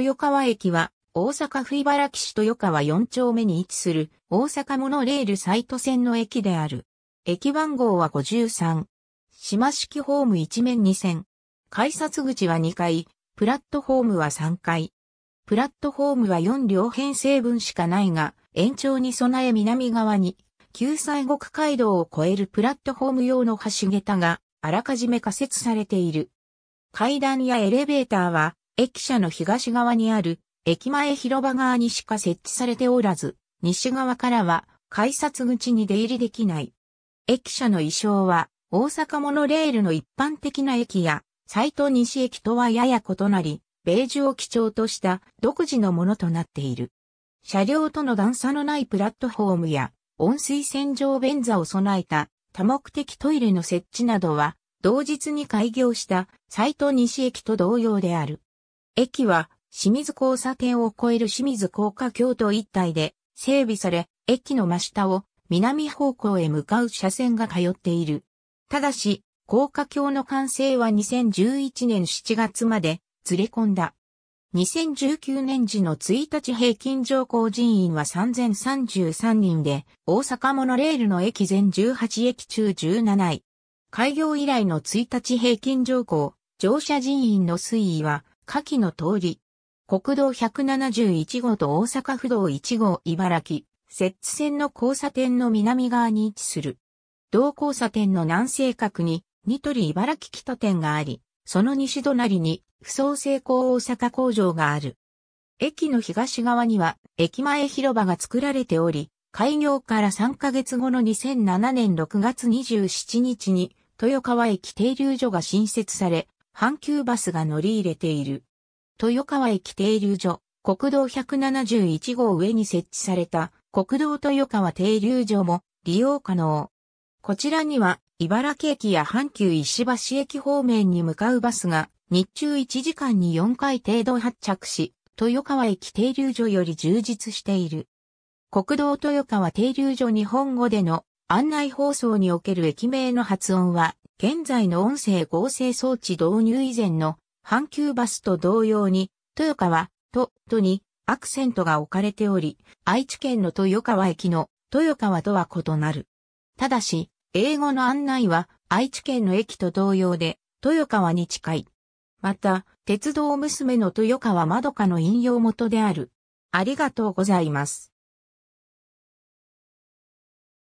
豊川駅は、大阪府茨城市豊川4丁目に位置する、大阪モノレールサイト線の駅である。駅番号は53。島式ホーム1面2線。改札口は2階、プラットホームは3階。プラットホームは4両編成分しかないが、延長に備え南側に、旧西国街道を越えるプラットホーム用の橋桁が、あらかじめ仮設されている。階段やエレベーターは、駅舎の東側にある駅前広場側にしか設置されておらず、西側からは改札口に出入りできない。駅舎の衣装は大阪モノレールの一般的な駅や斎藤西駅とはやや異なり、ベージュを基調とした独自のものとなっている。車両との段差のないプラットフォームや温水洗浄便座を備えた多目的トイレの設置などは同日に開業した斎藤西駅と同様である。駅は清水交差点を越える清水高架橋と一体で整備され、駅の真下を南方向へ向かう車線が通っている。ただし、高架橋の完成は2011年7月までずれ込んだ。2019年時の1日平均乗降人員は3033人で、大阪モノレールの駅全18駅中17位。開業以来の1日平均乗降、乗車人員の推移は、下記の通り。国道171号と大阪府道1号茨城、摂津線の交差点の南側に位置する。同交差点の南西角に、ニトリ茨城北店があり、その西隣に、不創成功大阪工場がある。駅の東側には、駅前広場が作られており、開業から3ヶ月後の2007年6月27日に、豊川駅停留所が新設され、阪急バスが乗り入れている。豊川駅停留所、国道171号上に設置された国道豊川停留所も利用可能。こちらには茨城駅や阪急石橋駅方面に向かうバスが日中1時間に4回程度発着し、豊川駅停留所より充実している。国道豊川停留所日本語での案内放送における駅名の発音は現在の音声合成装置導入以前の阪急バスと同様に、豊川と、とにアクセントが置かれており、愛知県の豊川駅の豊川とは異なる。ただし、英語の案内は愛知県の駅と同様で、豊川に近い。また、鉄道娘の豊川まどかの引用元である。ありがとうございます。